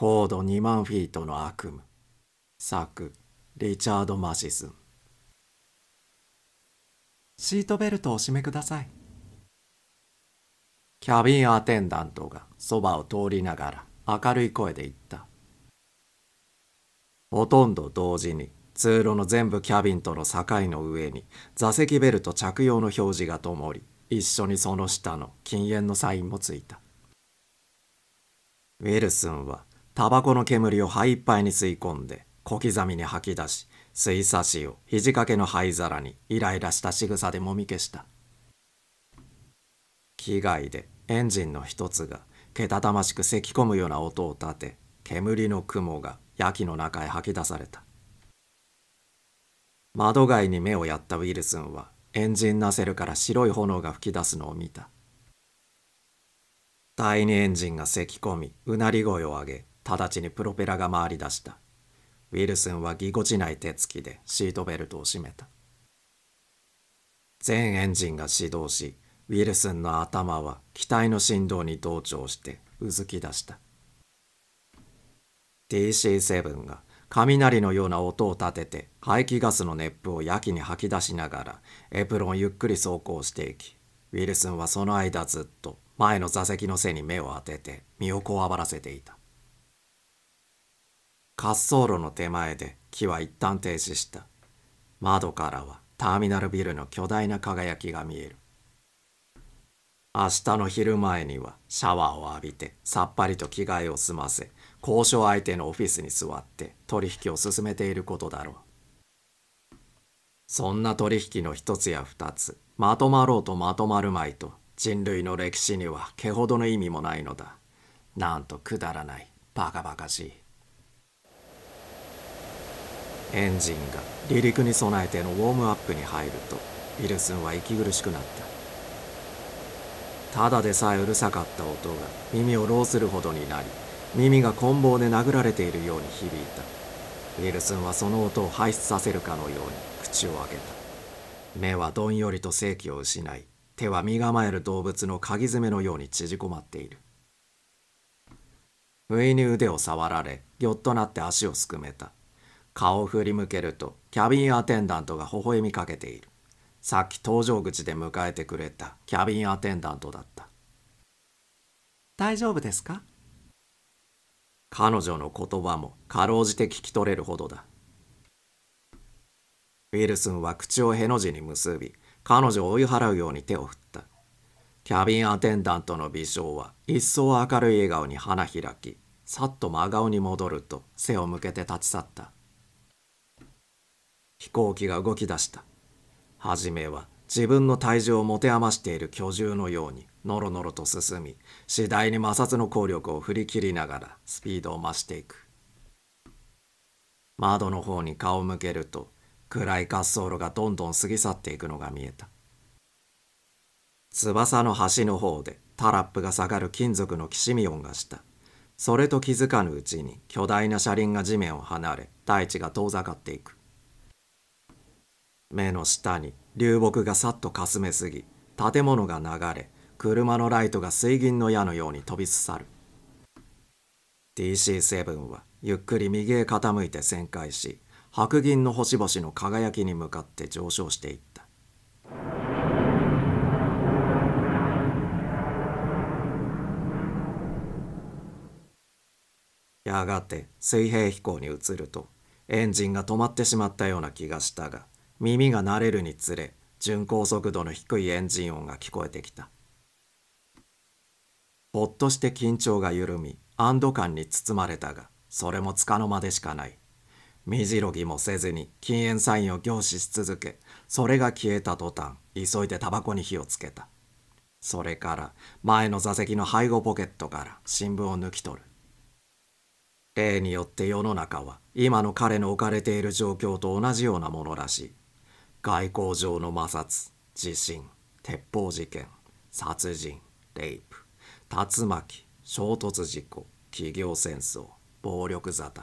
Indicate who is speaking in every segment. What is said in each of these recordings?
Speaker 1: 高度2万フィートの悪夢作リチャード・マシスンシートベルトをお締めくださいキャビンアテンダントがそばを通りながら明るい声で言ったほとんど同時に通路の全部キャビンとの境の上に座席ベルト着用の表示がともり一緒にその下の禁煙のサインもついたウィルスンはタバコの煙を肺いっぱいに吸い込んで小刻みに吐き出し水差しを肘掛けの灰皿にイライラした仕草でもみ消した機外でエンジンの一つがけたたましく咳き込むような音を立て煙の雲がやきの中へ吐き出された窓外に目をやったウィルスンはエンジンナセルから白い炎が噴き出すのを見た第二エンジンが咳き込みうなり声を上げ直ちにプロペラが回り出した。ウィルスンはぎこちない手つきでシートベルトを締めた。全エンジンが始動し、ウィルスンの頭は機体の振動に同調してうずき出した。TC7 が雷のような音を立てて排気ガスの熱風をやきに吐き出しながらエプロンをゆっくり走行していき、ウィルスンはその間ずっと前の座席の背に目を当てて身をこわばらせていた。滑走路の手前で木は一旦停止した窓からはターミナルビルの巨大な輝きが見える明日の昼前にはシャワーを浴びてさっぱりと着替えを済ませ交渉相手のオフィスに座って取引を進めていることだろうそんな取引の一つや二つまとまろうとまとまるまいと人類の歴史には毛ほどの意味もないのだなんとくだらないバカバカしいエンジンが離陸に備えてのウォームアップに入るとウィルスンは息苦しくなったただでさえうるさかった音が耳をろうするほどになり耳が棍棒で殴られているように響いたウィルスンはその音を排出させるかのように口を開けた目はどんよりと正気を失い手は身構える動物の鍵爪のように縮こまっている不意に腕を触られぎょっとなって足をすくめた顔を振り向けるとキャビンアテンダントが微笑みかけているさっき搭乗口で迎えてくれたキャビンアテンダントだった
Speaker 2: 大丈夫ですか
Speaker 1: 彼女の言葉もかろうじて聞き取れるほどだウィルスンは口をへの字に結び彼女を追い払うように手を振ったキャビンアテンダントの微笑は一層明るい笑顔に花開きさっと真顔に戻ると背を向けて立ち去った飛行機が動き出したはじめは自分の体重を持て余している巨獣のようにのろのろと進み次第に摩擦の効力を振り切りながらスピードを増していく窓の方に顔を向けると暗い滑走路がどんどん過ぎ去っていくのが見えた翼の端の方でタラップが下がる金属のきしみ音がしたそれと気づかぬうちに巨大な車輪が地面を離れ大地が遠ざかっていく目の下に流木がさっとかすめすぎ建物が流れ車のライトが水銀の矢のように飛びすさる d c 7はゆっくり右へ傾いて旋回し白銀の星々の輝きに向かって上昇していったやがて水平飛行に移るとエンジンが止まってしまったような気がしたが耳が慣れるにつれ巡航速度の低いエンジン音が聞こえてきたほっとして緊張が緩み安堵感に包まれたがそれもつかの間でしかない身じろぎもせずに禁煙サインを凝視し続けそれが消えた途端急いでタバコに火をつけたそれから前の座席の背後ポケットから新聞を抜き取る例によって世の中は今の彼の置かれている状況と同じようなものらしい外交上の摩擦地震鉄砲事件殺人レイプ竜巻衝突事故企業戦争暴力沙汰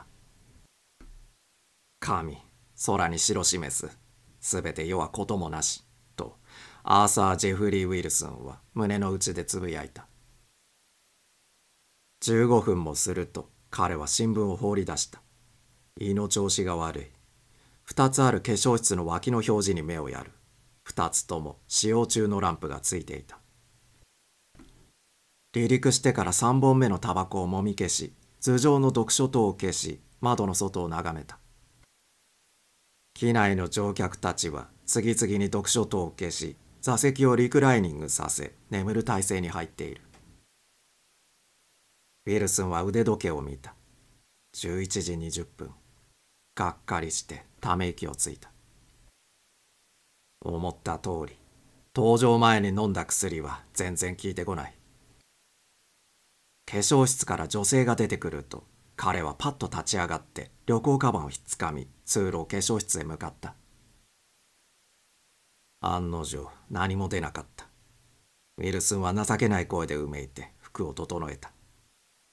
Speaker 1: 神空に白示す全て世はこともなしとアーサー・ジェフリー・ウィルソンは胸の内でつぶやいた15分もすると彼は新聞を放り出した胃の調子が悪い2つある化粧室の脇の表示に目をやる2つとも使用中のランプがついていた離陸してから3本目のタバコをもみ消し頭上の読書灯を消し窓の外を眺めた機内の乗客たちは次々に読書灯を消し座席をリクライニングさせ眠る体勢に入っているウィルスンは腕時計を見た11時20分がっかりしてため息をついた思った通り登場前に飲んだ薬は全然効いてこない化粧室から女性が出てくると彼はパッと立ち上がって旅行カバンをひっつかみ通路を化粧室へ向かった案の定何も出なかったウィルスンは情けない声でうめいて服を整えた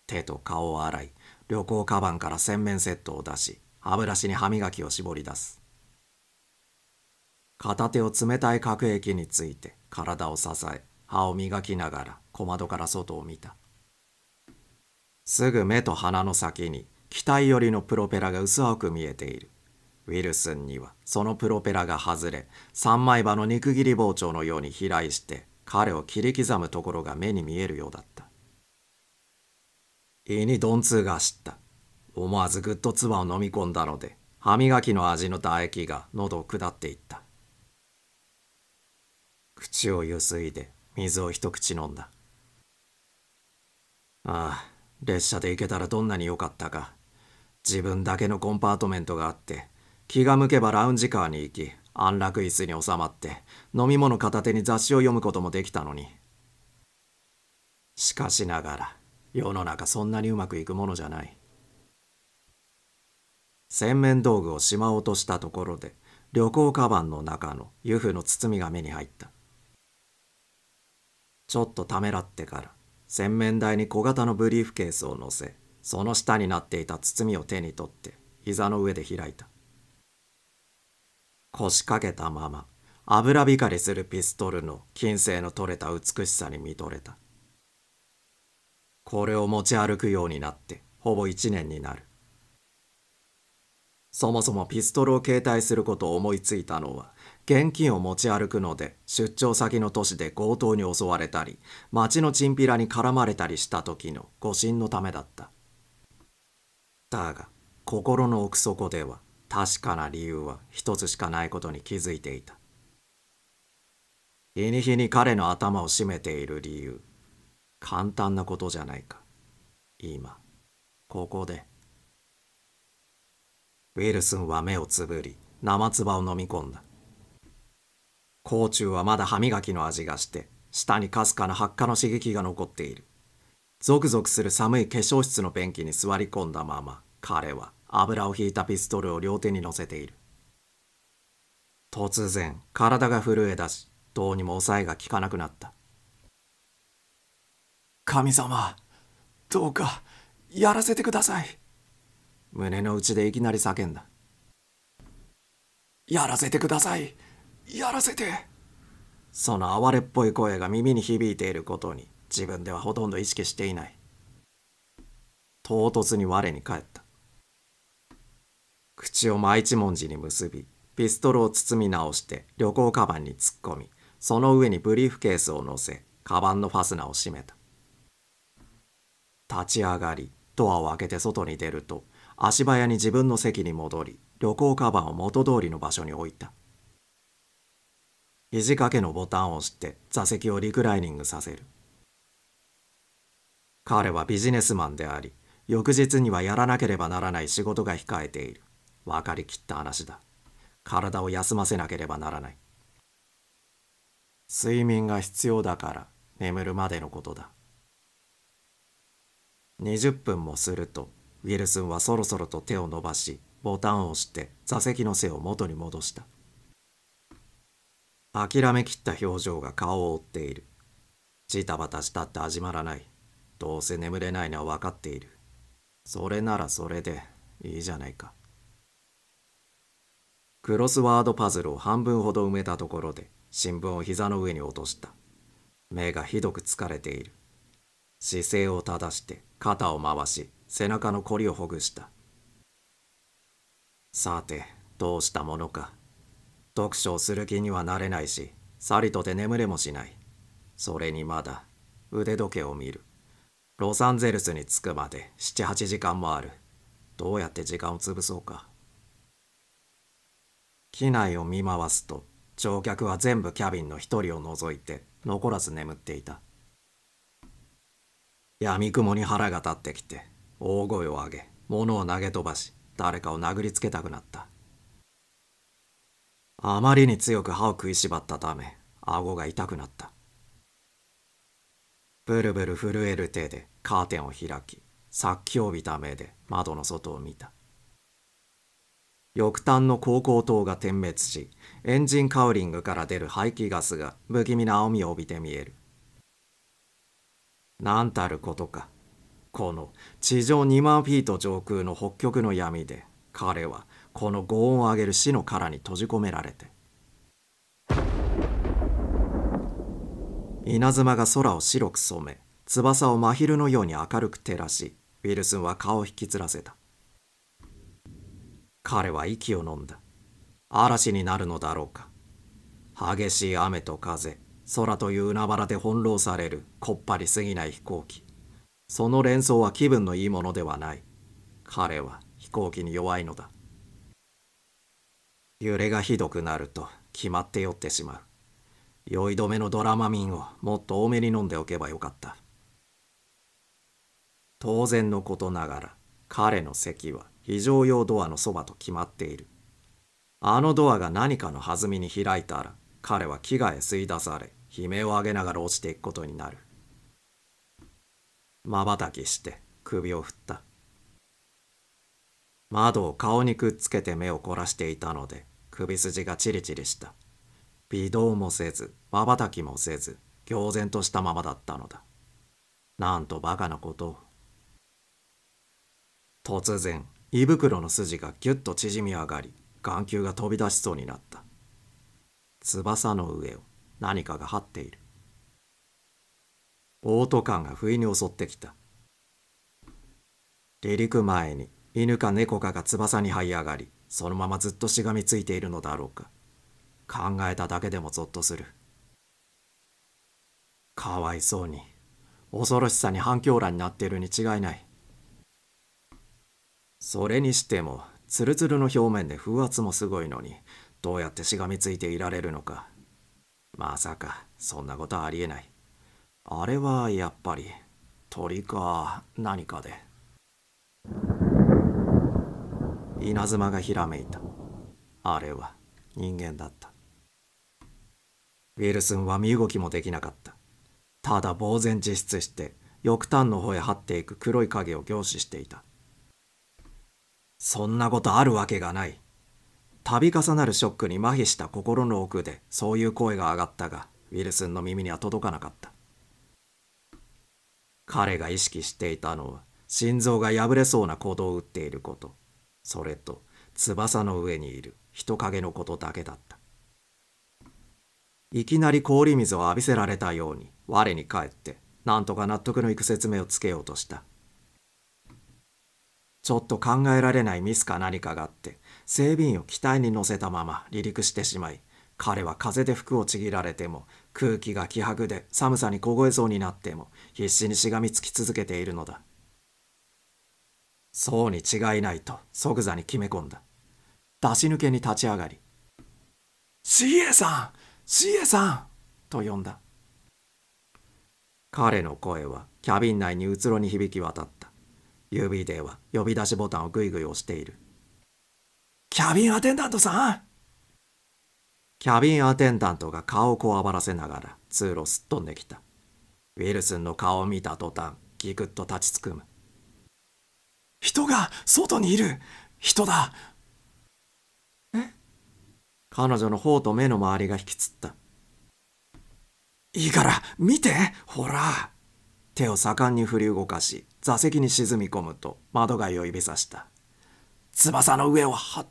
Speaker 1: 手と顔を洗い旅行カバンから洗面セットを出し歯ブラシに歯磨きを絞り出す片手を冷たい核液について体を支え歯を磨きながら小窓から外を見たすぐ目と鼻の先に機体寄りのプロペラが薄青く見えているウィルスンにはそのプロペラが外れ三枚刃の肉切り包丁のように飛来して彼を切り刻むところが目に見えるようだった胃に鈍痛が走った思わずぐっと唾を飲み込んだので歯磨きの味の唾液が喉を下っていった口をゆすいで水を一口飲んだああ列車で行けたらどんなに良かったか自分だけのコンパートメントがあって気が向けばラウンジカーに行き安楽椅子に収まって飲み物片手に雑誌を読むこともできたのにしかしながら世の中そんなにうまくいくものじゃない洗面道具をしまおうとしたところで旅行カバンの中のユフの包みが目に入ったちょっとためらってから洗面台に小型のブリーフケースを乗せその下になっていた包みを手に取って膝の上で開いた腰掛けたまま油光りするピストルの金星の取れた美しさに見とれたこれを持ち歩くようになってほぼ一年になるそもそもピストルを携帯することを思いついたのは、現金を持ち歩くので、出張先の都市で強盗に襲われたり、町のチンピラに絡まれたりした時の誤信のためだった。だが、心の奥底では、確かな理由は一つしかないことに気づいていた。日に日に彼の頭を絞めている理由、簡単なことじゃないか。今、ここで。ウィルスンは目をつぶり、生唾を飲み込んだ。甲虫はまだ歯磨きの味がして、舌にかすかな発火の刺激が残っている。ゾクゾクする寒い化粧室の便器に座り込んだまま、彼は油を引いたピストルを両手に乗せている。突然、体が震え出し、どうにも抑えが効かなくなった。神様、どうか、やら
Speaker 2: せてください。
Speaker 1: 胸の内でいきなり叫んだ。やらせてく
Speaker 2: ださいやらせて
Speaker 1: その哀れっぽい声が耳に響いていることに自分ではほとんど意識していない。唐突に我に返った。口を真一文字に結び、ピストルを包み直して旅行カバンに突っ込み、その上にブリーフケースを乗せ、カバンのファスナーを閉めた。立ち上がり、ドアを開けて外に出ると、足早に自分の席に戻り旅行カバンを元通りの場所に置いた肘掛けのボタンを押して座席をリクライニングさせる彼はビジネスマンであり翌日にはやらなければならない仕事が控えている分かりきった話だ体を休ませなければならない睡眠が必要だから眠るまでのことだ20分もするとウィルスンはそろそろと手を伸ばしボタンを押して座席の背を元に戻した諦めきった表情が顔を覆っているジタバタしたって始まらないどうせ眠れないのは分かっているそれならそれでいいじゃないかクロスワードパズルを半分ほど埋めたところで新聞を膝の上に落とした目がひどく疲れている姿勢を正して肩を回し背中のこりをほぐしたさてどうしたものか読書をする気にはなれないしさりとて眠れもしないそれにまだ腕時計を見るロサンゼルスに着くまで78時間もあるどうやって時間を潰そうか機内を見回すと乗客は全部キャビンの一人を除いて残らず眠っていた闇雲に腹が立ってきて大声を上げ物を投げ飛ばし誰かを殴りつけたくなったあまりに強く歯を食いしばったため顎が痛くなったブルブル震える手でカーテンを開き殺気を帯びた目で窓の外を見た翼端の高校灯が点滅しエンジンカウリングから出る排気ガスが不気味な青みを帯びて見える何たることかこの地上2万フィート上空の北極の闇で彼はこの轟音を上げる死の殻に閉じ込められて稲妻が空を白く染め翼を真昼のように明るく照らしウィルスンは顔を引きずらせた彼は息を飲んだ嵐になるのだろうか激しい雨と風空という海原で翻弄されるこっぱりすぎない飛行機その連想は気分のいいものではない。彼は飛行機に弱いのだ。揺れがひどくなると決まって酔ってしまう。酔い止めのドラマミンをもっと多めに飲んでおけばよかった。当然のことながら彼の席は非常用ドアのそばと決まっている。あのドアが何かの弾みに開いたら彼は飢餓へ吸い出され悲鳴を上げながら落ちていくことになる。まばたきして首を振った。窓を顔にくっつけて目を凝らしていたので首筋がチリチリした。微動もせず、まばたきもせず、呆然としたままだったのだ。なんとバカなことを。突然、胃袋の筋がぎゅっと縮み上がり、眼球が飛び出しそうになった。翼の上を何かが張っている。嘔吐感が不意に襲ってきた離陸前に犬か猫かが翼に這い上がりそのままずっとしがみついているのだろうか考えただけでもゾッとするかわいそうに恐ろしさに反響乱になっているに違いないそれにしてもツルツルの表面で風圧もすごいのにどうやってしがみついていられるのかまさかそんなことはありえないあれはやっぱり鳥か何かで稲妻がひらめいたあれは人間だったウィルスンは身動きもできなかったただ呆然自失して翼端の方へ張っていく黒い影を凝視していたそんなことあるわけがない度重なるショックに麻痺した心の奥でそういう声が上がったがウィルスンの耳には届かなかった彼が意識していたのは心臓が破れそうな鼓動を打っていること、それと翼の上にいる人影のことだけだった。いきなり氷水を浴びせられたように我に返ってなんとか納得のいく説明をつけようとした。ちょっと考えられないミスか何かがあって、整備員を機体に乗せたまま離陸してしまい、彼は風で服をちぎられても空気が希薄で寒さに凍えそうになっても必死にしがみつき続けているのだそうに違いないと即座に決め込んだ出し抜けに立ち上がり「CA さん CA さん!」と呼んだ彼の声はキャビン内にうつろに響き渡った指では呼び出しボタンをグイグイ押している「キャビンアテンダントさんキャビンアテンダントが顔をこわばらせながら通路すっ飛んできた。ウィルスンの顔を見た途端、ギクッと立ちすくむ。
Speaker 2: 人が外にいる人だえ
Speaker 1: 彼女の方と目の周りが引きつった。いいから見てほら手を盛んに振り動かし座席に沈み込むと窓ガイを指さした翼の上をはっ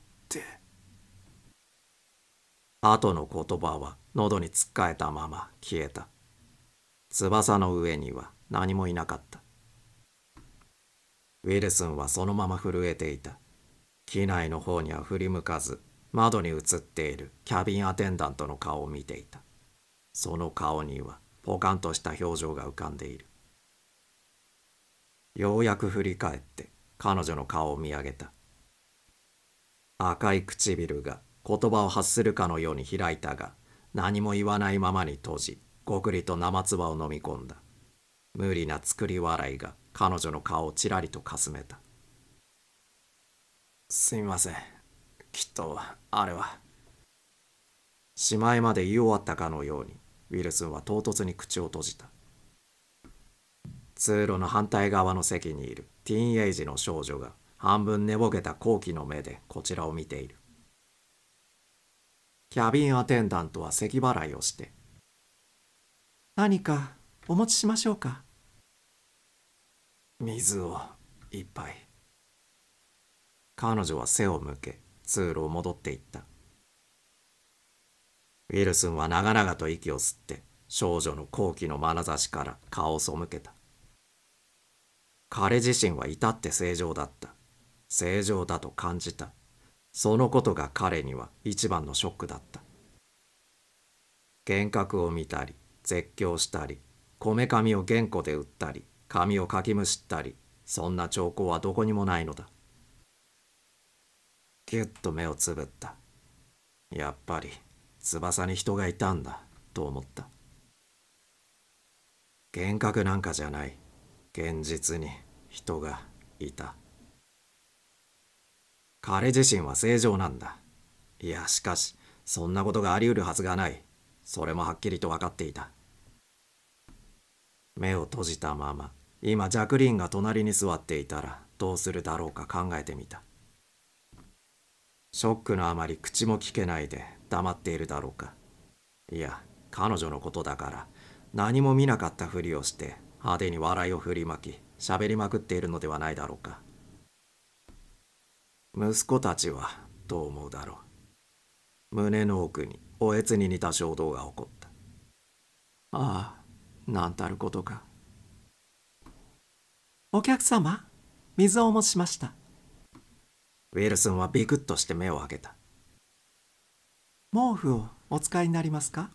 Speaker 1: 後の言葉は喉につっかえたまま消えた。翼の上には何もいなかった。ウィルスンはそのまま震えていた。機内の方には振り向かず、窓に映っているキャビンアテンダントの顔を見ていた。その顔にはポカンとした表情が浮かんでいる。ようやく振り返って彼女の顔を見上げた。赤い唇が言葉を発するかのように開いたが何も言わないままに閉じごくりと生唾を飲み込んだ無理な作り笑いが彼女の顔をちらりとかすめたすみませんきっとあれはしまいまで言い終わったかのようにウィルスンは唐突に口を閉じた通路の反対側の席にいるティーンエイジの少女が半分寝ぼけた好奇の目でこちらを見ているキャビンアテンダントは咳払いをして
Speaker 2: 「何かお持ちしましょうか?」
Speaker 1: 水を一杯彼女は背を向け通路を戻っていったウィルスンは長々と息を吸って少女の好奇の眼差しから顔を背けた彼自身は至って正常だった正常だと感じたそのことが彼には一番のショックだった幻覚を見たり絶叫したりこめかみを原稿で売ったり髪をかきむしったりそんな兆候はどこにもないのだぎゅっと目をつぶったやっぱり翼に人がいたんだと思った幻覚なんかじゃない現実に人がいた。彼自身は正常なんだ。いや、しかし、そんなことがあり得るはずがない。それもはっきりと分かっていた。目を閉じたまま、今ジャクリーンが隣に座っていたらどうするだろうか考えてみた。ショックのあまり口も聞けないで黙っているだろうか。いや、彼女のことだから何も見なかったふりをして派手に笑いを振りまき喋りまくっているのではないだろうか。息子たちはどう思うだろう胸の奥におえつに似た衝動が起こったああなんたることか
Speaker 2: お客様水をお持ちしました
Speaker 1: ウィルソンはビクッとして目を開けた
Speaker 2: 毛布をお使いになりますか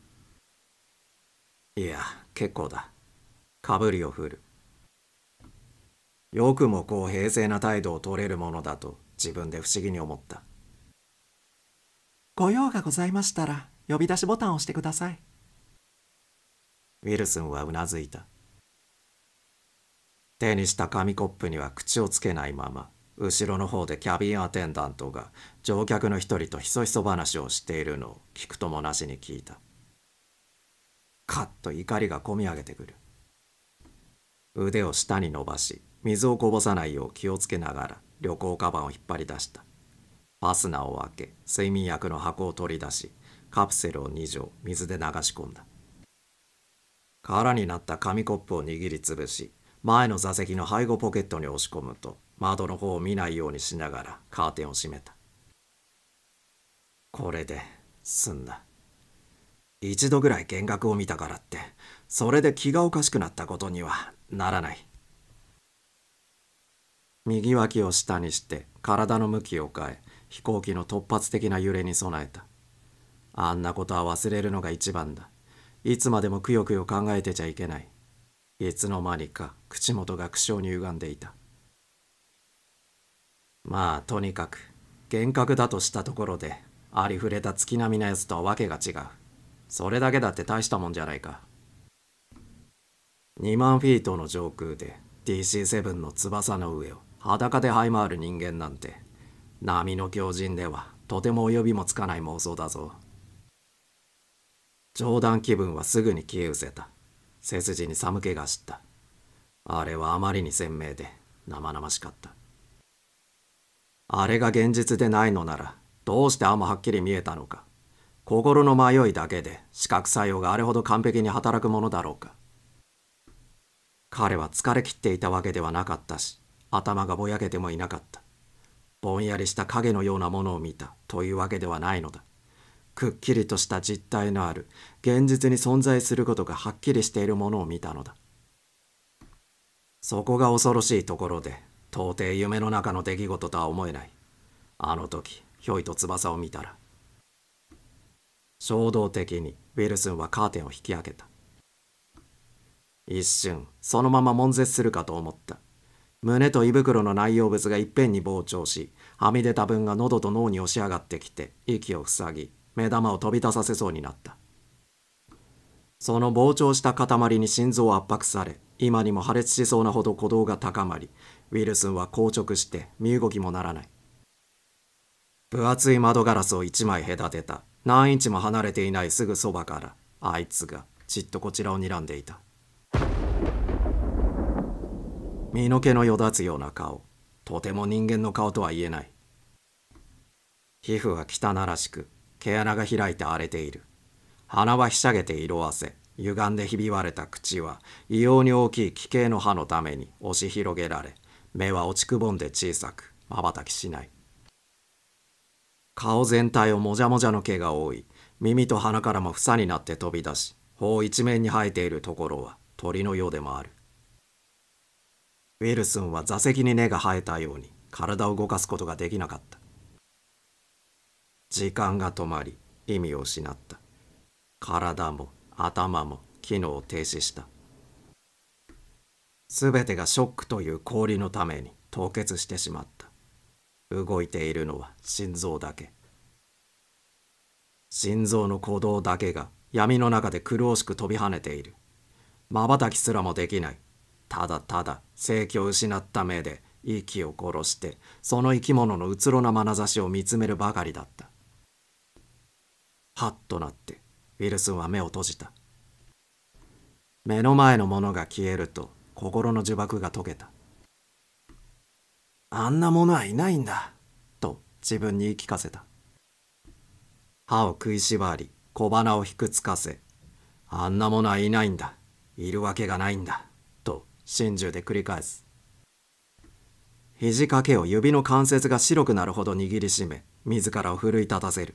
Speaker 1: いや結構だかぶりを振るよくもこう平静な態度を取れるものだと自分で不思議に思った
Speaker 2: ご用がございましたら呼び出しボタンを押してください
Speaker 1: ウィルスンはうなずいた手にした紙コップには口をつけないまま後ろの方でキャビンアテンダントが乗客の一人とひそひそ話をしているのを聞くともなしに聞いたカッと怒りがこみ上げてくる腕を下に伸ばし水をこぼさないよう気をつけながら旅行カバンを引っ張り出したファスナーを開け睡眠薬の箱を取り出しカプセルを2錠水で流し込んだ空になった紙コップを握りつぶし前の座席の背後ポケットに押し込むと窓の方を見ないようにしながらカーテンを閉めたこれで済んだ一度ぐらい幻覚を見たからってそれで気がおかしくなったことにはならない右脇を下にして体の向きを変え飛行機の突発的な揺れに備えたあんなことは忘れるのが一番だいつまでもくよくよ考えてちゃいけないいつの間にか口元が苦笑に歪んでいたまあとにかく幻覚だとしたところでありふれた月並みなやつとは訳が違うそれだけだって大したもんじゃないか2万フィートの上空で DC7 の翼の上を裸で這い回る人間なんて波の狂人ではとても及びもつかない妄想だぞ冗談気分はすぐに消え失せた背筋に寒気がしったあれはあまりに鮮明で生々しかったあれが現実でないのならどうしてあんまはっきり見えたのか心の迷いだけで視覚作用があれほど完璧に働くものだろうか彼は疲れきっていたわけではなかったし頭がぼやけてもいなかった。ぼんやりした影のようなものを見たというわけではないのだ。くっきりとした実体のある、現実に存在することがはっきりしているものを見たのだ。そこが恐ろしいところで、到底夢の中の出来事とは思えない。あの時、ひょいと翼を見たら。衝動的にウィルスンはカーテンを引き上げた。一瞬、そのまま悶絶するかと思った。胸と胃袋の内容物がいっぺんに膨張しはみ出た分が喉と脳に押し上がってきて息を塞ぎ目玉を飛び出させそうになったその膨張した塊に心臓を圧迫され今にも破裂しそうなほど鼓動が高まりウィルスンは硬直して身動きもならない分厚い窓ガラスを一枚隔てた何インチも離れていないすぐそばからあいつがじっとこちらを睨んでいた身の毛のよだつような顔とても人間の顔とは言えない皮膚は汚らしく毛穴が開いて荒れている鼻はひしゃげて色あせ歪んでひび割れた口は異様に大きい奇形の歯のために押し広げられ目は落ちくぼんで小さくまばたきしない顔全体をもじゃもじゃの毛が多い耳と鼻からも房になって飛び出し頬一面に生えているところは鳥のようでもあるウィルソンは座席に根が生えたように体を動かすことができなかった時間が止まり意味を失った体も頭も機能を停止した全てがショックという氷のために凍結してしまった動いているのは心臓だけ心臓の鼓動だけが闇の中で苦しく飛び跳ねているまばたきすらもできないただただ生気を失った目で息を殺してその生き物のうつろな眼差しを見つめるばかりだったハッとなってウィルスンは目を閉じた目の前のものが消えると心の呪縛が解けたあんなものはいないんだと自分に言い聞かせた歯を食いしばり小鼻をひくつかせあんなものはいないんだいるわけがないんだ心中で繰り返す肘掛けを指の関節が白くなるほど握りしめ自らを奮い立たせる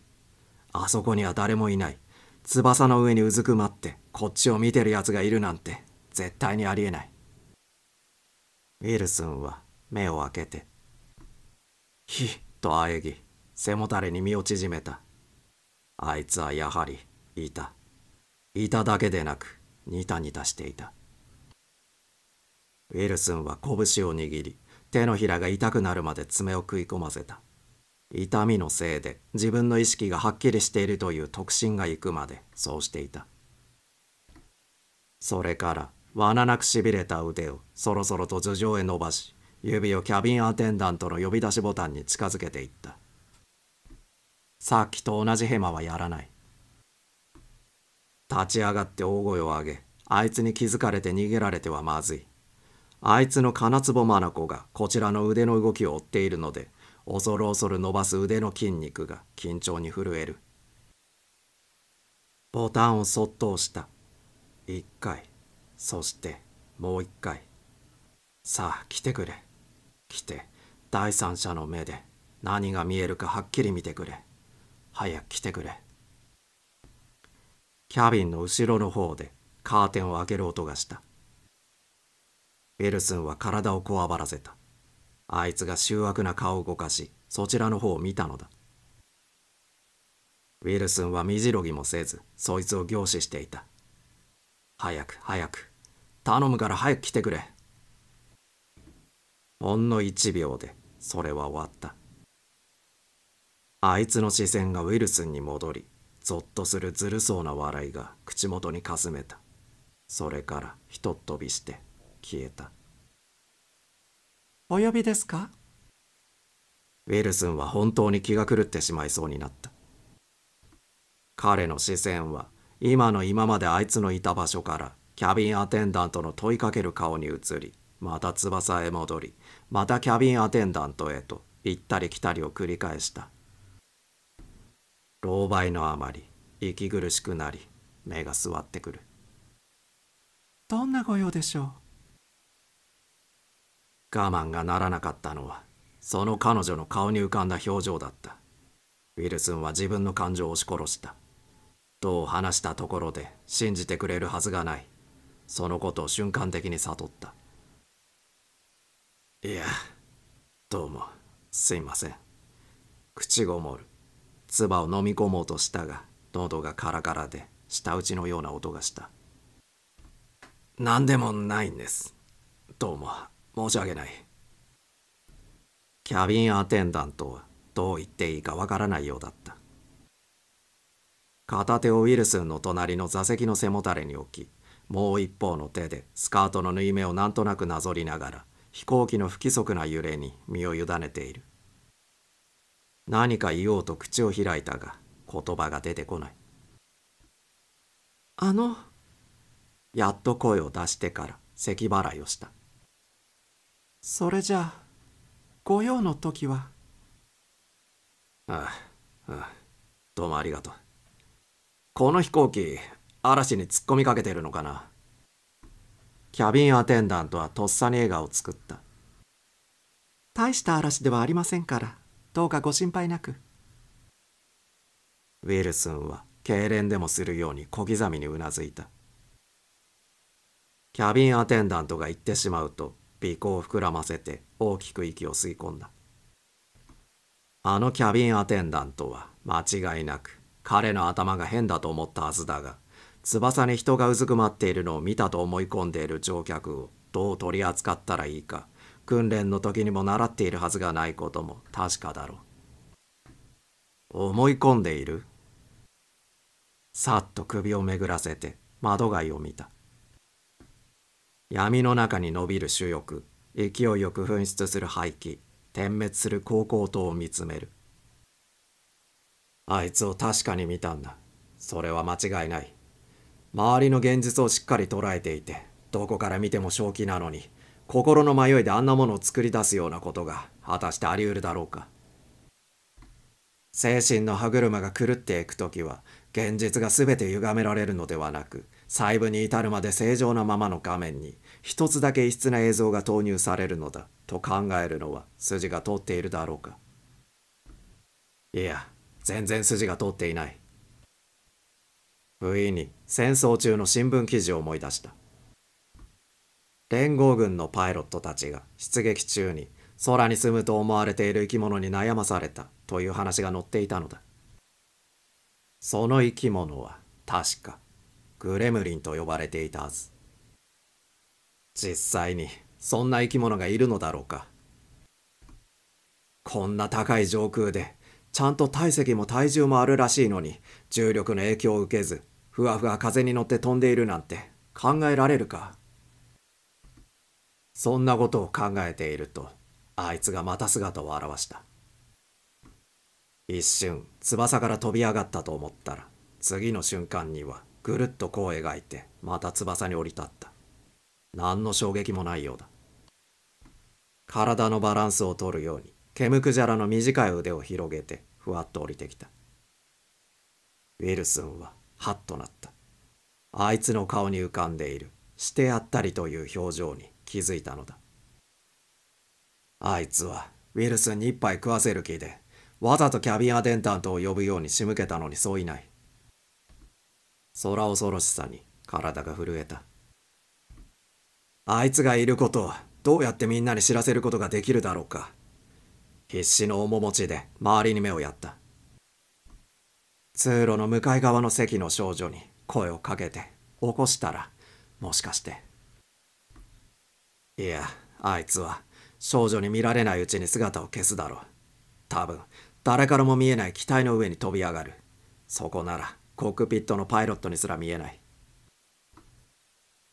Speaker 1: あそこには誰もいない翼の上にうずくまってこっちを見てるやつがいるなんて絶対にありえないウィルスンは目を開けて「ひ」とあえぎ背もたれに身を縮めたあいつはやはりいたいただけでなくニタニタしていたウィルスンは拳を握り手のひらが痛くなるまで爪を食い込ませた痛みのせいで自分の意識がはっきりしているという特進が行くまでそうしていたそれから罠なくしびれた腕をそろそろと頭上へ伸ばし指をキャビンアテンダントの呼び出しボタンに近づけていったさっきと同じヘマはやらない立ち上がって大声を上げあいつに気づかれて逃げられてはまずいあいつの金壺眼がこちらの腕の動きを追っているので恐る恐る伸ばす腕の筋肉が緊張に震えるボタンをそっと押した一回そしてもう一回さあ来てくれ来て第三者の目で何が見えるかはっきり見てくれ早く来てくれキャビンの後ろの方でカーテンを開ける音がしたウィルスンは体をこわばらせた。あいつが醜悪な顔を動かし、そちらの方を見たのだ。ウィルスンは身じろぎもせず、そいつを凝視していた。早く早く。頼むから早く来てくれ。ほんの1秒で、それは終わった。あいつの視線がウィルスンに戻り、ぞっとするずるそうな笑いが口元にかすめた。それからひとっ飛びして。消えた。
Speaker 2: お呼びですか
Speaker 1: ウィルスンは本当に気が狂ってしまいそうになった。彼の視線は今の今まであいつのいた場所からキャビンアテンダントの問いかける顔に移り、また翼へ戻り、またキャビンアテンダントへと行ったり来たりを繰り返した。狼狽のあまり息苦しくなり目が据わってくる。
Speaker 2: どんな御用でしょう
Speaker 1: 我慢がならなかったのはその彼女の顔に浮かんだ表情だったウィルスンは自分の感情を押し殺したどう話したところで信じてくれるはずがないそのことを瞬間的に悟ったいやどうもすいません口ごもる唾を飲み込もうとしたが喉がカラカラで舌打ちのような音がした何でもないんですどうも申し訳ない。キャビンアテンダントはどう言っていいかわからないようだった。片手をウィルスンの隣の座席の背もたれに置き、もう一方の手でスカートの縫い目をなんとなくなぞりながら、飛行機の不規則な揺れに身を委ねている。何か言おうと口を開いたが、言葉が出てこない。あの、やっと声を出してから咳払いをした。
Speaker 2: それじゃあ御用の時は
Speaker 1: ああああどうもありがとうこの飛行機嵐に突っ込みかけてるのかなキャビンアテンダントはとっさに笑顔を作った
Speaker 2: 大した嵐
Speaker 1: ではありませんから
Speaker 2: どうかご心配なく
Speaker 1: ウィルスンは痙攣でもするように小刻みにうなずいたキャビンアテンダントが言ってしまうと尾行を膨らませて大きく息を吸い込んだあのキャビンアテンダントは間違いなく彼の頭が変だと思ったはずだが翼に人がうずくまっているのを見たと思い込んでいる乗客をどう取り扱ったらいいか訓練の時にも習っているはずがないことも確かだろう思い込んでいるさっと首をめぐらせて窓外を見た闇の中に伸びる主翼勢いよく噴出する廃棄点滅する高校等を見つめるあいつを確かに見たんだそれは間違いない周りの現実をしっかり捉えていてどこから見ても正気なのに心の迷いであんなものを作り出すようなことが果たしてあり得るだろうか精神の歯車が狂っていく時は現実が全て歪められるのではなく細部に至るまで正常なままの画面に一つだけ異質な映像が投入されるのだと考えるのは筋が通っているだろうかいや全然筋が通っていない不意に戦争中の新聞記事を思い出した連合軍のパイロットたちが出撃中に空に住むと思われている生き物に悩まされたという話が載っていたのだその生き物は確かグレムリンと呼ばれていたはず実際にそんな生き物がいるのだろうかこんな高い上空でちゃんと体積も体重もあるらしいのに重力の影響を受けずふわふわ風に乗って飛んでいるなんて考えられるかそんなことを考えているとあいつがまた姿を現した一瞬翼から飛び上がったと思ったら次の瞬間にはぐるっと弧を描いてまた翼に降り立った何の衝撃もないようだ。体のバランスを取るように、ケムクジャラの短い腕を広げて、ふわっと降りてきた。ウィルスンは、ハッとなった。あいつの顔に浮かんでいる、してやったりという表情に気づいたのだ。あいつは、ウィルスンに一杯食わせる気で、わざとキャビンアテンダントを呼ぶように仕向けたのにそういない。空恐ろしさに体が震えた。あいつがいることをどうやってみんなに知らせることができるだろうか。必死の面持ちで周りに目をやった。通路の向かい側の席の少女に声をかけて起こしたら、もしかして。いや、あいつは少女に見られないうちに姿を消すだろう。多分、誰からも見えない機体の上に飛び上がる。そこならコックピットのパイロットにすら見えない。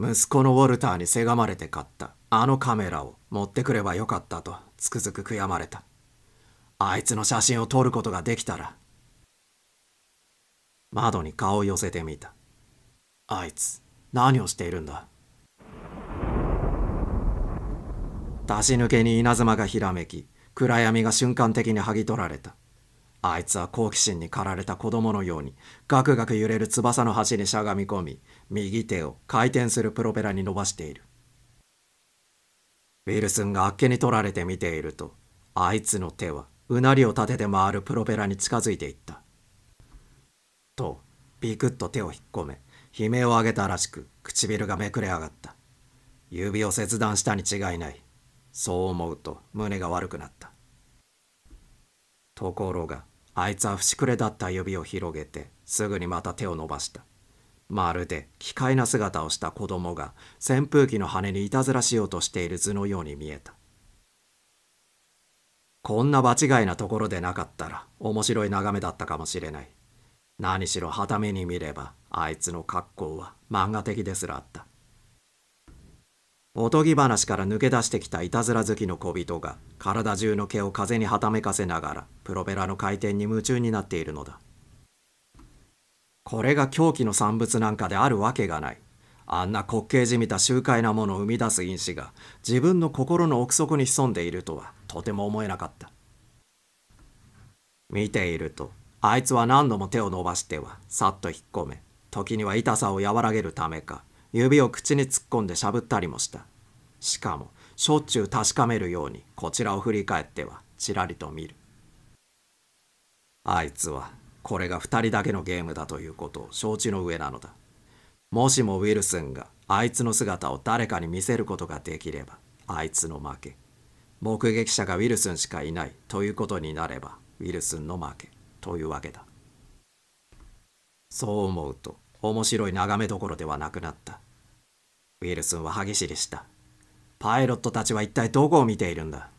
Speaker 1: 息子のウォルターにせがまれて買ったあのカメラを持ってくればよかったとつくづく悔やまれたあいつの写真を撮ることができたら窓に顔を寄せてみたあいつ何をしているんだ出し抜けに稲妻がひらめき暗闇が瞬間的に剥ぎ取られたあいつは好奇心に駆られた子供のようにガクガク揺れる翼の端にしゃがみ込み右手を回転するプロペラに伸ばしているウィルスンがあっけに取られて見ているとあいつの手はうなりを立てて回るプロペラに近づいていったとビクッと手を引っ込め悲鳴を上げたらしく唇がめくれ上がった指を切断したに違いないそう思うと胸が悪くなったところがあいつは節くれだった指を広げてすぐにまた手を伸ばしたまるで奇怪な姿をした子供が扇風機の羽にいたずらしようとしている図のように見えたこんな場違いなところでなかったら面白い眺めだったかもしれない何しろ旗目に見ればあいつの格好は漫画的ですらあったおとぎ話から抜け出してきたいたずら好きの小人が体中の毛を風にはためかせながらプロペラの回転に夢中になっているのだ。これが狂気の産物なんかであるわけがない。あんな滑稽じみた周回なものを生み出す因子が自分の心の奥底に潜んでいるとはとても思えなかった。見ていると、あいつは何度も手を伸ばしては、さっと引っ込め、時には痛さを和らげるためか、指を口に突っ込んでしゃぶったりもした。しかも、しょっちゅう確かめるように、こちらを振り返っては、ちらりと見る。あいつはこれが2人だけのゲームだということを承知の上なのだもしもウィルスンがあいつの姿を誰かに見せることができればあいつの負け目撃者がウィルスンしかいないということになればウィルスンの負けというわけだそう思うと面白い眺めどころではなくなったウィルスンは歯ぎしりしたパイロットたちは一体どこを見ているんだ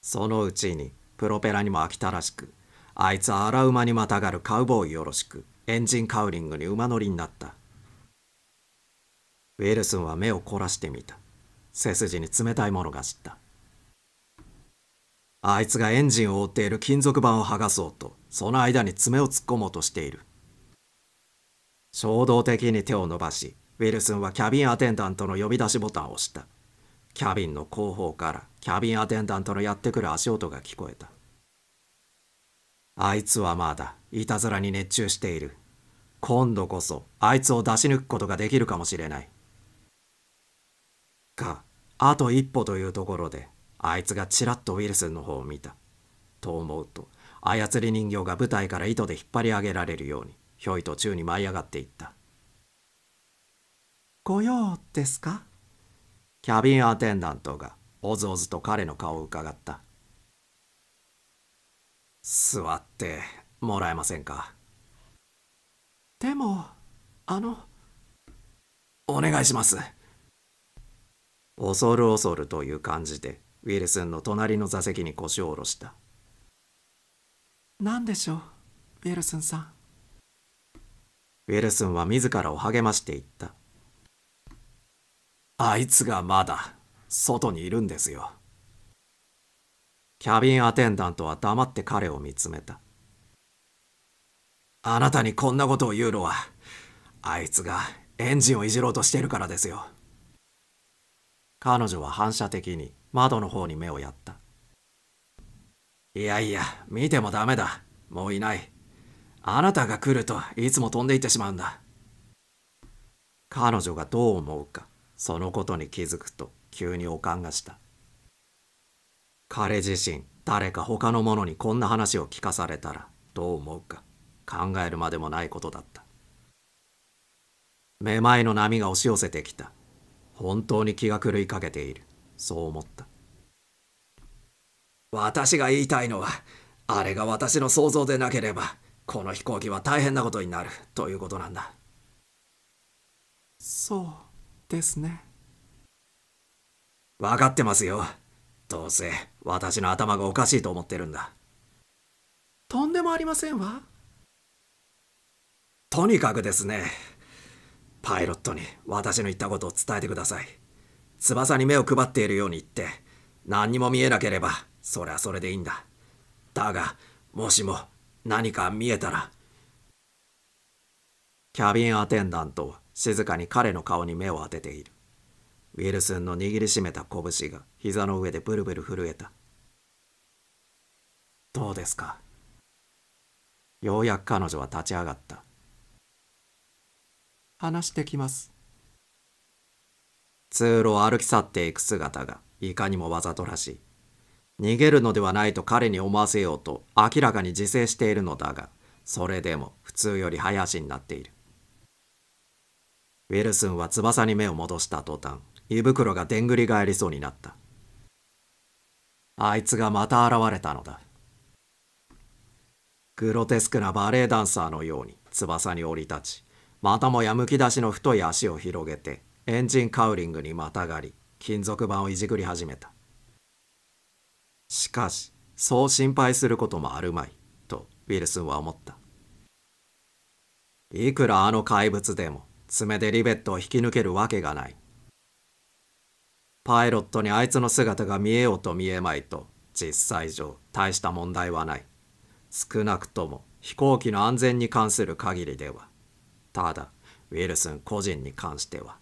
Speaker 1: そのうちにプロペラにも飽きたらしくあいつは荒馬にまたがるカウボーイよろしくエンジンカウリングに馬乗りになったウィルスンは目を凝らしてみた背筋に冷たいものが知ったあいつがエンジンを覆っている金属板を剥がそうとその間に爪を突っ込もうとしている衝動的に手を伸ばしウィルスンはキャビンアテンダントの呼び出しボタンを押したキャビンの後方からキャビンアテンダントのやってくる足音が聞こえたあいつはまだいたずらに熱中している今度こそあいつを出し抜くことができるかもしれないがあと一歩というところであいつがちらっとウィルスンの方を見たと思うと操り人形が舞台から糸で引っ張り上げられるようにひょいと宙に舞い上がっていった
Speaker 2: 「御用ですか?」
Speaker 1: キャビンアテンダントがおずおずと彼の顔を伺った座ってもらえませんか
Speaker 2: でもあの
Speaker 1: お願いします恐る恐るという感じでウィルスンの隣の座席に腰を下ろした
Speaker 2: 何でしょうウィルスンさん
Speaker 1: ウィルスンは自らを励ましていったあいつがまだ外にいるんですよキャビンアテンダントは黙って彼を見つめたあなたにこんなことを言うのはあいつがエンジンをいじろうとしてるからですよ彼女は反射的に窓の方に目をやったいやいや見てもダメだもういないあなたが来るといつも飛んでいってしまうんだ彼女がどう思うかそのことに気づくと急におかんがした彼自身誰か他の者にこんな話を聞かされたらどう思うか考えるまでもないことだっためまいの波が押し寄せてきた本当に気が狂いかけているそう思った私が言いたいのはあれが私の想像でなければこの飛行機は大変なことになるということなんだ
Speaker 2: そうです
Speaker 1: ね分かってますよどうせ私の頭がおかしいと思ってるんだ
Speaker 2: とんでもありませんわ
Speaker 1: とにかくですねパイロットに私の言ったことを伝えてください翼に目を配っているように言って何にも見えなければそれはそれでいいんだだがもしも何か見えたらキャビンアテンダントは静かに彼の顔に目を当てている。ウィルスンの握りしめた拳が膝の上でブルブル震えた。どうですかようやく彼女は立ち上がった。
Speaker 2: 話してきます。
Speaker 1: 通路を歩き去っていく姿がいかにもわざとらしい。逃げるのではないと彼に思わせようと明らかに自制しているのだが、それでも普通より早足になっている。ウィルスンは翼に目を戻した途端、胃袋がでんぐり返りそうになった。あいつがまた現れたのだ。グロテスクなバレエダンサーのように翼に降り立ち、またもやむき出しの太い足を広げて、エンジンカウリングにまたがり、金属板をいじくり始めた。しかし、そう心配することもあるまい、とウィルスンは思った。いくらあの怪物でも、爪でリベットを引き抜けるわけがない。パイロットにあいつの姿が見えようと見えまいと、実際上大した問題はない。少なくとも飛行機の安全に関する限りでは。ただ、ウィルスン個人に関しては。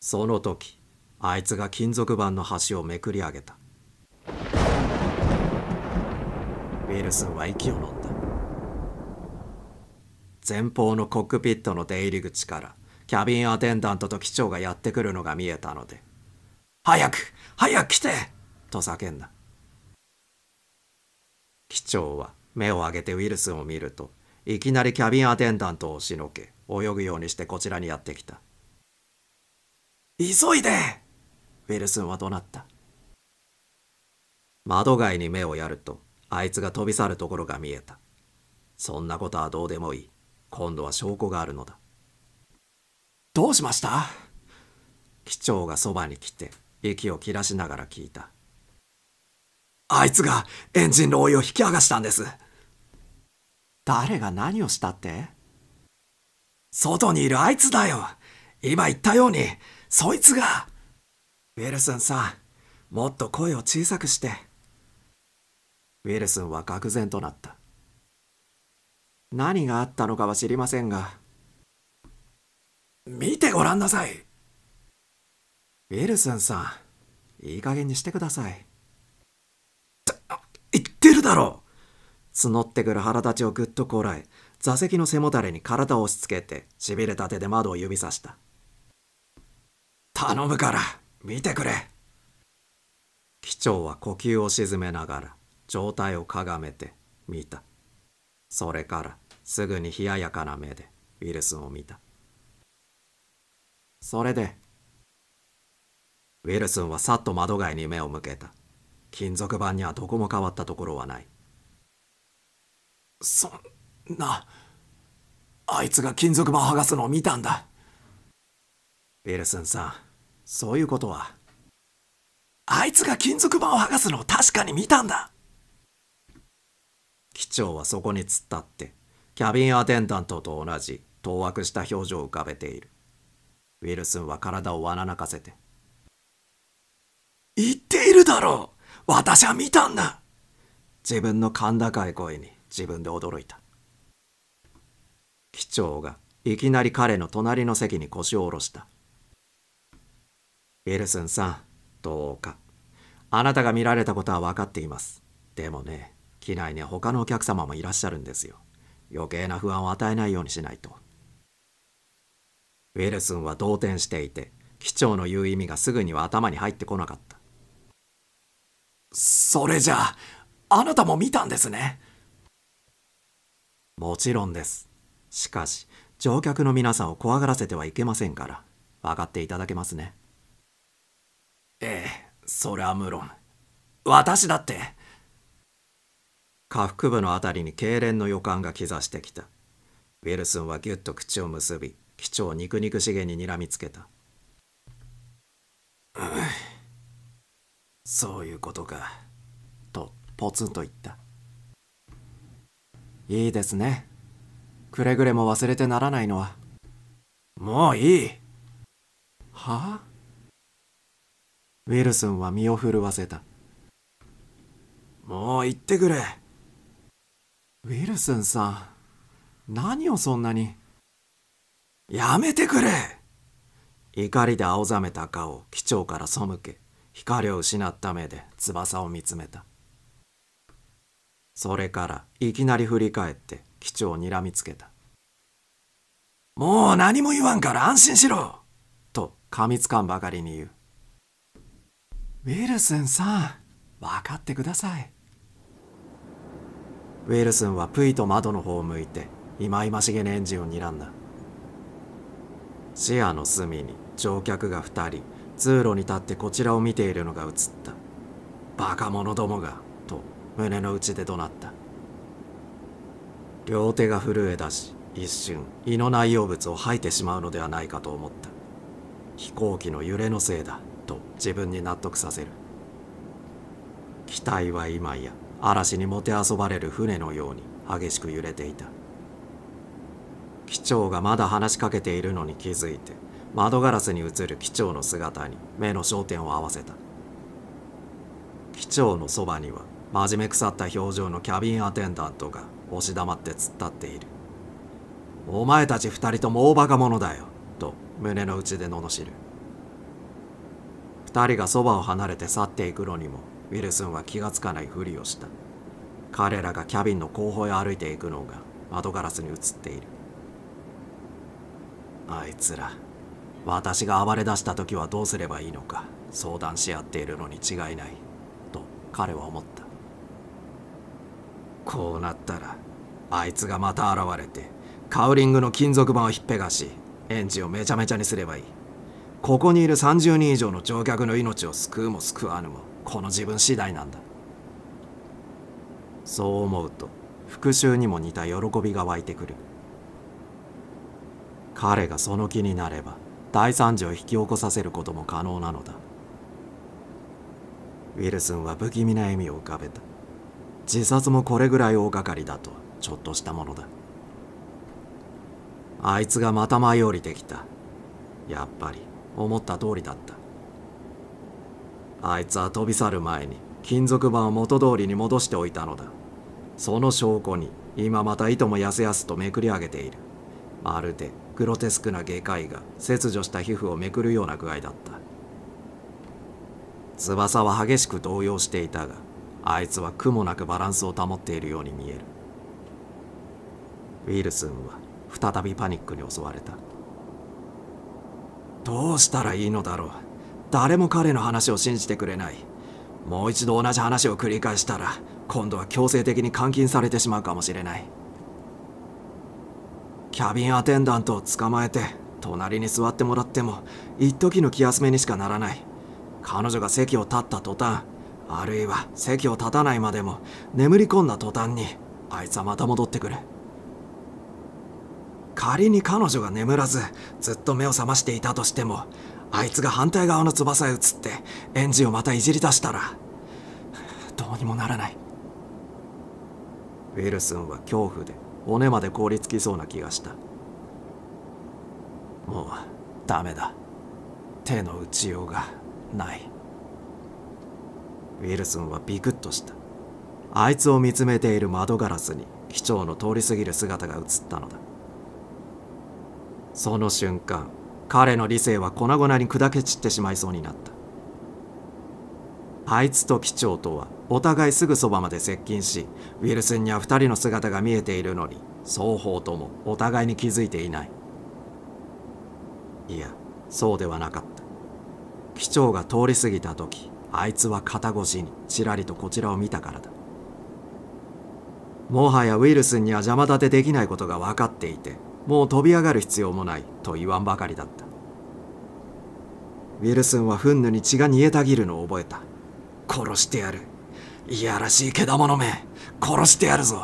Speaker 1: その時、あいつが金属板の端をめくり上げた。ウィルスンは息をのんだ。前方のコックピットの出入り口からキャビンアテンダントと機長がやってくるのが見えたので「早く早く来て!」と叫んだ機長は目を上げてウイルスを見るといきなりキャビンアテンダントを押しのけ泳ぐようにしてこちらにやってきた急いでウィルスンは怒鳴った窓外に目をやるとあいつが飛び去るところが見えたそんなことはどうでもいい今度は証拠があるのだ。どうしました機長がそばに来て息を切らしながら聞いた。あいつがエンジン漏洩を引き剥がしたんです。誰が何をしたって外にいるあいつだよ。今言ったように、そいつが。ウィルスンさん、もっと声を小さくして。ウィルスンは愕然となった。何があったのかは知りませんが見てごらんなさいウィルスンさんいい加減にしてください言ってるだろ募ってくる腹立ちをぐっとこらえ座席の背もたれに体を押し付けてしびれた手で窓を指さした頼むから見てくれ機長は呼吸を沈めながら上体をかがめて見たそれからすぐに冷ややかな目でウィルスンを見たそれでウィルスンはさっと窓外に目を向けた金属板にはどこも変わったところはないそんなあいつが金属板剥がすのを見たんだウィルスンさんそういうことはあいつが金属板を剥がすのを確かに見たんだ機長はそこに突っ立ってキャビンアテンダントと同じ当惑した表情を浮かべているウィルスンは体をわなかせて言っているだろう私は見たんだ自分の甲高い声に自分で驚いた機長がいきなり彼の隣の席に腰を下ろしたウィルスンさんどうかあなたが見られたことは分かっていますでもね機内に他のお客様もいらっしゃるんですよ。余計な不安を与えないようにしないと。ウィルスンは動転していて、機長の言う意味がすぐには頭に入ってこなかった。それじゃあ、あなたも見たんですね。もちろんです。しかし、乗客の皆さんを怖がらせてはいけませんから、分かっていただけますね。ええ、それは無論。
Speaker 2: 私だって。
Speaker 1: 下腹部のあたりに痙攣の予感が兆してきたウィルスンはぎゅっと口を結び機長肉肉しげににらみつけた、うそういうことかとポツンと言ったいいですねくれぐれも忘れてならないのはもういいはあウィルスンは身を震わせたもう行ってくれウィルソンさん、何をそんなに。やめてくれ怒りで青ざめた顔、を機長から背け、光を失った目で翼を見つめた。それからいきなり振り返って機長を睨みつけた。もう何も言わんから安心しろと噛みつかんばかりに言う。
Speaker 2: ウィルソンさん、分かってください。
Speaker 1: ウィルスンはプイと窓の方を向いて忌々しげにエンジンを睨んだ視野の隅に乗客が2人通路に立ってこちらを見ているのが映ったバカ者どもがと胸の内で怒鳴った両手が震え出し一瞬胃の内容物を吐いてしまうのではないかと思った飛行機の揺れのせいだと自分に納得させる機体は今や嵐にもてあそばれる船のように激しく揺れていた機長がまだ話しかけているのに気づいて窓ガラスに映る機長の姿に目の焦点を合わせた機長のそばには真面目腐った表情のキャビンアテンダントが押し黙って突っ立っているお前たち二人とも大バカ者だよと胸の内で罵る二人がそばを離れて去っていくのにもウィルスンは気がつかないふりをした彼らがキャビンの後方へ歩いていくのが窓ガラスに映っているあいつら私が暴れ出した時はどうすればいいのか相談し合っているのに違いないと彼は思ったこうなったらあいつがまた現れてカウリングの金属板をひっぺがしエンジンをめちゃめちゃにすればいいここにいる30人以上の乗客の命を救うも救わぬもこの自分次第なんだそう思うと復讐にも似た喜びが湧いてくる彼がその気になれば大惨事を引き起こさせることも可能なのだウィルスンは不気味な笑みを浮かべた自殺もこれぐらい大掛かりだとちょっとしたものだあいつがまた舞い降りてきたやっぱり思った通りだったあいつは飛び去る前に金属板を元通りに戻しておいたのだその証拠に今またいともやせやすとめくり上げているまるでグロテスクな外科医が切除した皮膚をめくるような具合だった翼は激しく動揺していたがあいつは苦もなくバランスを保っているように見えるウィルスンは再びパニックに襲われたどうしたらいいのだろう誰も彼の話を信じてくれないもう一度同じ話を繰り返したら今度は強制的に監禁されてしまうかもしれないキャビンアテンダントを捕まえて隣に座ってもらっても一時の気休めにしかならない彼女が席を立った途端あるいは席を立たないまでも眠り込んだ途端にあいつはまた戻ってくる仮に彼女が眠らずずっと目を覚ましていたとしてもあいつが反対側の翼へ移ってエンジンをまたいじり出したらどうにもならないウィルスンは恐怖で骨まで凍りつきそうな気がしたもうダメだ手の打ちようがないウィルスンはビクッとしたあいつを見つめている窓ガラスに機長の通り過ぎる姿が映ったのだその瞬間彼の理性は粉々に砕け散ってしまいそうになったあいつと機長とはお互いすぐそばまで接近しウィルスンには2人の姿が見えているのに双方ともお互いに気づいていないいやそうではなかった機長が通り過ぎた時あいつは肩越しにちらりとこちらを見たからだもはやウィルスンには邪魔立てできないことが分かっていてもう飛び上がる必要もないと言わんばかりだったウィルスンは憤怒に血が煮えたぎるのを覚えた殺してやるいやらしい獣の目殺してやるぞ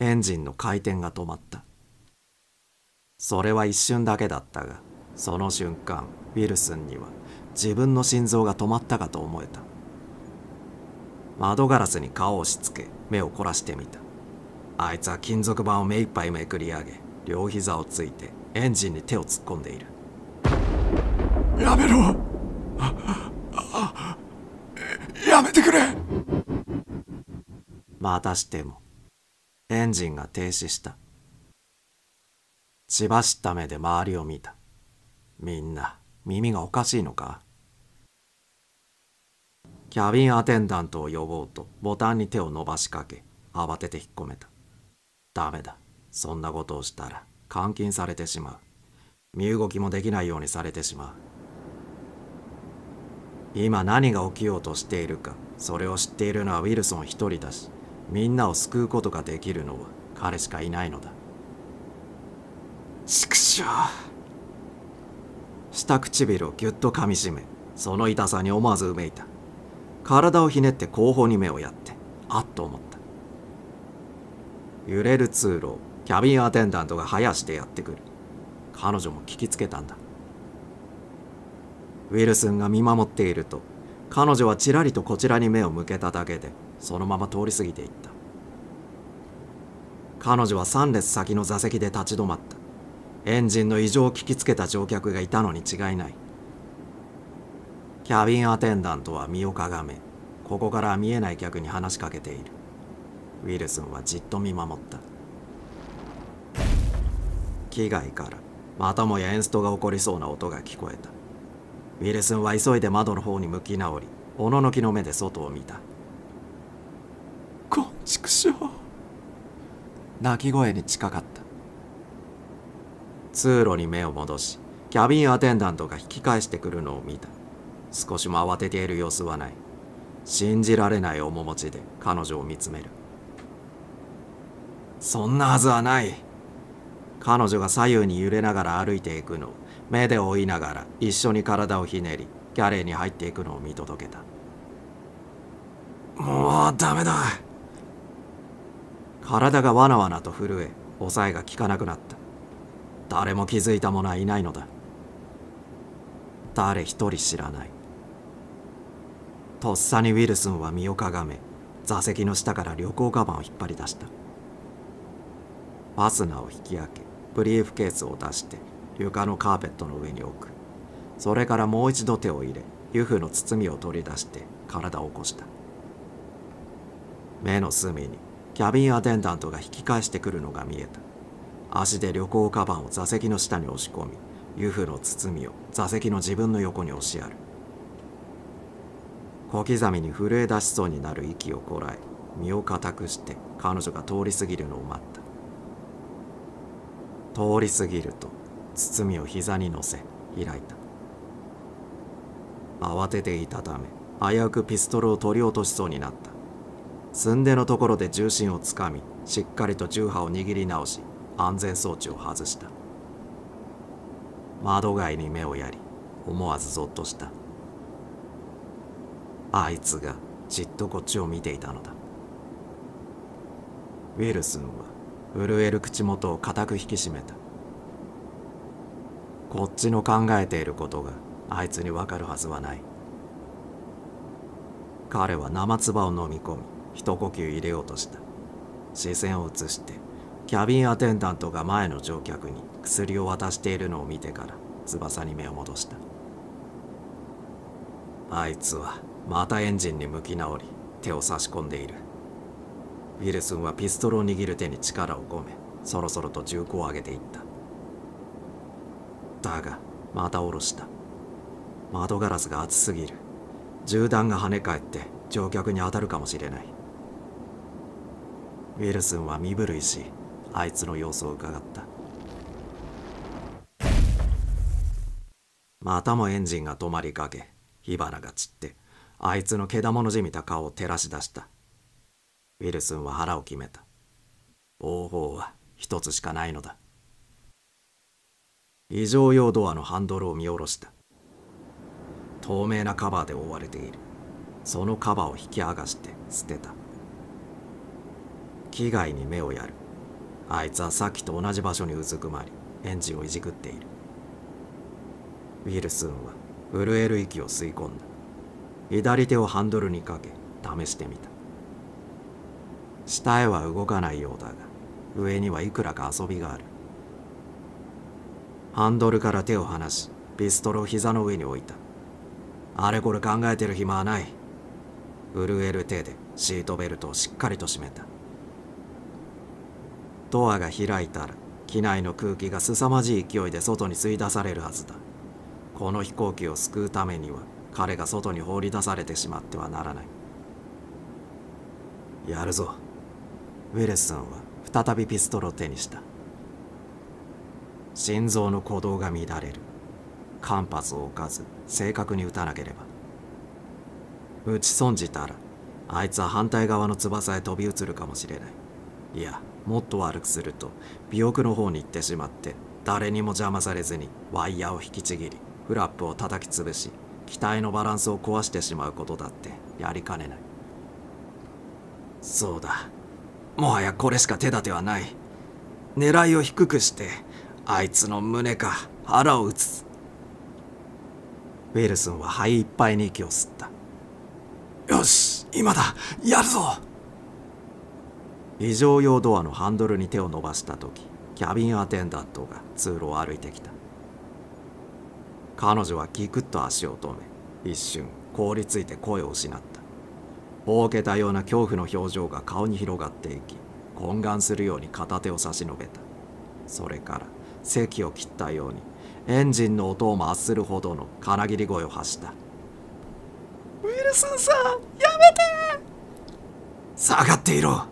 Speaker 1: エンジンの回転が止まったそれは一瞬だけだったがその瞬間ウィルスンには自分の心臓が止まったかと思えた窓ガラスに顔を押しつけ目を凝らしてみたあいつは金属板を目いっぱいめくり上げ両膝をついてエンジンに手を突っ込んでいる
Speaker 2: やめろやめてくれ
Speaker 1: またしてもエンジンが停止した血走った目で周りを見たみんな耳がおかしいのかキャビンアテンダントを呼ぼうとボタンに手を伸ばしかけ慌てて引っ込めたダメだ。そんなことをしたら監禁されてしまう。身動きもできないようにされてしまう。今何が起きようとしているか、それを知っているのはウィルソン一人だし、みんなを救うことができるのは彼しかいないのだ。畜生。し下唇をぎゅっと噛みしめ、その痛さに思わずうめいた。体をひねって後方に目をやって、あっと思った。揺れる通路をキャビンアテンダントが生やしてやってくる彼女も聞きつけたんだウィルスンが見守っていると彼女はちらりとこちらに目を向けただけでそのまま通り過ぎていった彼女は3列先の座席で立ち止まったエンジンの異常を聞きつけた乗客がいたのに違いないキャビンアテンダントは身をかがめここから見えない客に話しかけているウィルソンはじっと見守った機外からまたもやエンストが起こりそうな音が聞こえたウィルソンは急いで窓の方に向き直りおののきの目で外を見た
Speaker 2: こんちくしょう
Speaker 1: 鳴き声に近かった通路に目を戻しキャビンアテンダントが引き返してくるのを見た少しも慌てている様子はない信じられない面持ちで彼女を見つめるそんなはずはない彼女が左右に揺れながら歩いていくのを目で追いながら一緒に体をひねりキャレーに入っていくのを見届けたもうダメだ体がわなわなと震え抑えが効かなくなった誰も気づいた者はいないのだ誰一人知らないとっさにウィルスンは身をかがめ座席の下から旅行カバンを引っ張り出したファスナーを引き上げブリーフケースを出して床のカーペットの上に置くそれからもう一度手を入れ湯布の包みを取り出して体を起こした目の隅にキャビンアテンダントが引き返してくるのが見えた足で旅行カバンを座席の下に押し込み湯布の包みを座席の自分の横に押しやる小刻みに震え出しそうになる息をこらえ身を固くして彼女が通り過ぎるのを待った通り過ぎると包みを膝に乗せ開いた慌てていたため危うくピストルを取り落としそうになった寸出のところで重心をつかみしっかりと重波を握り直し安全装置を外した窓外に目をやり思わずぞっとしたあいつがじっとこっちを見ていたのだウィルスンは震える口元を固く引き締めたこっちの考えていることがあいつにわかるはずはない彼は生唾を飲み込み一呼吸入れようとした視線を移してキャビンアテンダントが前の乗客に薬を渡しているのを見てから翼に目を戻したあいつはまたエンジンに向き直り手を差し込んでいるウィルスンはピストルを握る手に力を込めそろそろと銃口を上げていっただがまた下ろした窓ガラスが熱すぎる銃弾が跳ね返って乗客に当たるかもしれないウィルスンは身震いしあいつの様子を伺ったまたもエンジンが止まりかけ火花が散ってあいつの毛玉のじみた顔を照らし出したウィルスンは腹を決めた。方法は一つしかないのだ。異常用ドアのハンドルを見下ろした。透明なカバーで覆われている。そのカバーを引き剥がして捨てた。危害に目をやる。あいつはさっきと同じ場所にうずくまり、エンジンをいじくっている。ウィルスンは震える息を吸い込んだ。左手をハンドルにかけ、試してみた。下へは動かないようだが上にはいくらか遊びがあるハンドルから手を離しピストルを膝の上に置いたあれこれ考えてる暇はない震える手でシートベルトをしっかりと締めたドアが開いたら機内の空気が凄まじい勢いで外に吸い出されるはずだこの飛行機を救うためには彼が外に放り出されてしまってはならないやるぞウィルスンは再びピストルを手にした心臓の鼓動が乱れる間髪を置かず正確に打たなければ打ち損じたらあいつは反対側の翼へ飛び移るかもしれないいやもっと悪くすると尾翼の方に行ってしまって誰にも邪魔されずにワイヤーを引きちぎりフラップを叩き潰し機体のバランスを壊してしまうことだってやりかねないそうだもはやこれしか手立てはない狙いを低くしてあいつの胸か腹を打つウィルソンは肺いっぱいに息を吸ったよし今だやるぞ非常用ドアのハンドルに手を伸ばした時キャビンアテンダントが通路を歩いてきた彼女はギクッと足を止め一瞬凍りついて声を失ったぼうけたような恐怖の表情が顔に広がっていき懇願するように片手を差し伸べたそれから席を切ったようにエンジンの音を発するほどの金切り声を発した
Speaker 2: ウィルソンさんやめて
Speaker 1: 下がっていろ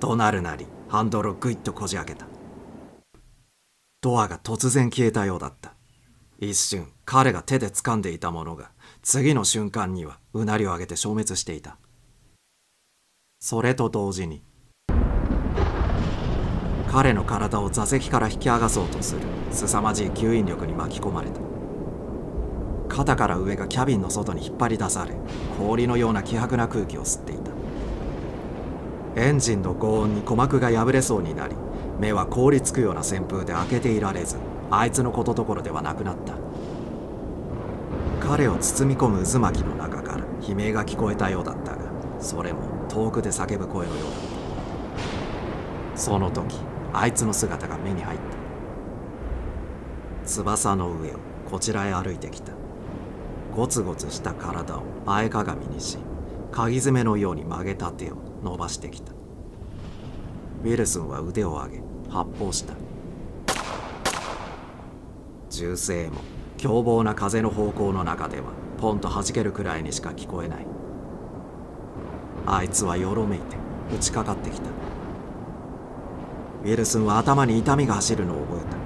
Speaker 1: となるなりハンドルをぐいっとこじ開けたドアが突然消えたようだった一瞬彼が手で掴んでいたものが次の瞬間にはうなりを上げて消滅していたそれと同時に彼の体を座席から引き剥がそうとする凄まじい吸引力に巻き込まれた肩から上がキャビンの外に引っ張り出され氷のような希薄な空気を吸っていたエンジンの轟音に鼓膜が破れそうになり目は凍りつくような旋風で開けていられずあいつのことどころではなくなった彼を包み込む渦巻きの中から悲鳴が聞こえたようだったがそれも遠くで叫ぶ声のようだったその時あいつの姿が目に入った翼の上をこちらへ歩いてきたゴツゴツした体を前かがみにし鍵爪のように曲げた手を伸ばしてきたウィルスンは腕を上げ発砲した銃声も凶暴な風の方向の中ではポンと弾けるくらいにしか聞こえないあいつはよろめいて打ちかかってきたウィルスンは頭に痛みが走るのを覚えた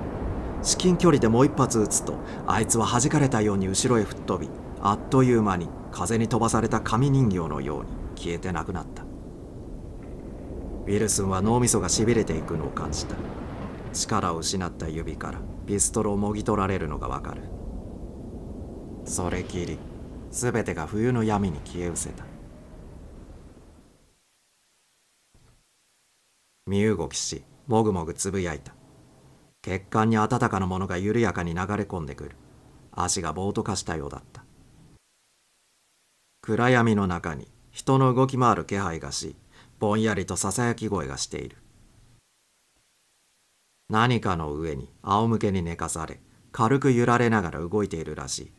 Speaker 1: 至近距離でもう一発撃つとあいつは弾かれたように後ろへ吹っ飛びあっという間に風に飛ばされた紙人形のように消えてなくなったウィルスンは脳みそがしびれていくのを感じた力を失った指からピストルをもぎ取られるのがわかるそれきり全てが冬の闇に消え失せた身動きしもぐもぐつぶやいた血管に温かなものが緩やかに流れ込んでくる足が暴徒化したようだった暗闇の中に人の動き回る気配がしぼんやりとささやき声がしている何かの上に仰向けに寝かされ軽く揺られながら動いているらし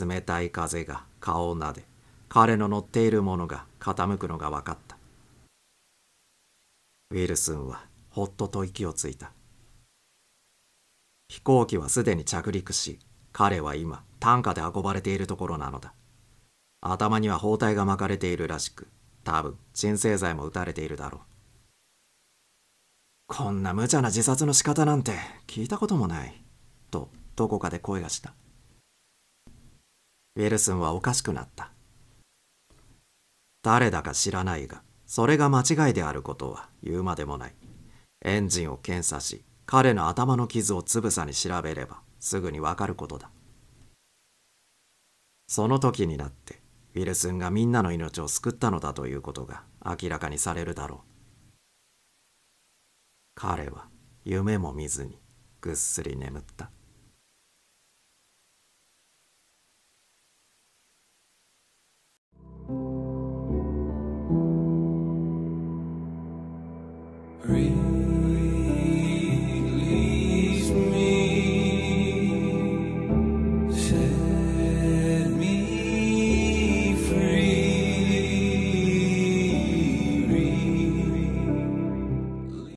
Speaker 1: い冷たい風が顔をなで彼の乗っているものが傾くのが分かったウィルスンはほっとと息をついた飛行機はすでに着陸し彼は今担架で運ばれているところなのだ頭には包帯が巻かれているらしく多分鎮静剤も打たれているだろうこんな無茶な自殺の仕方なんて聞いたこともないとどこかで声がしたウィルスンはおかしくなった誰だか知らないがそれが間違いであることは言うまでもないエンジンを検査し彼の頭の傷をつぶさに調べればすぐにわかることだその時になってウィルスンがみんなの命を救ったのだということが明らかにされるだろう彼は夢も見ずにぐっすり眠った
Speaker 2: real.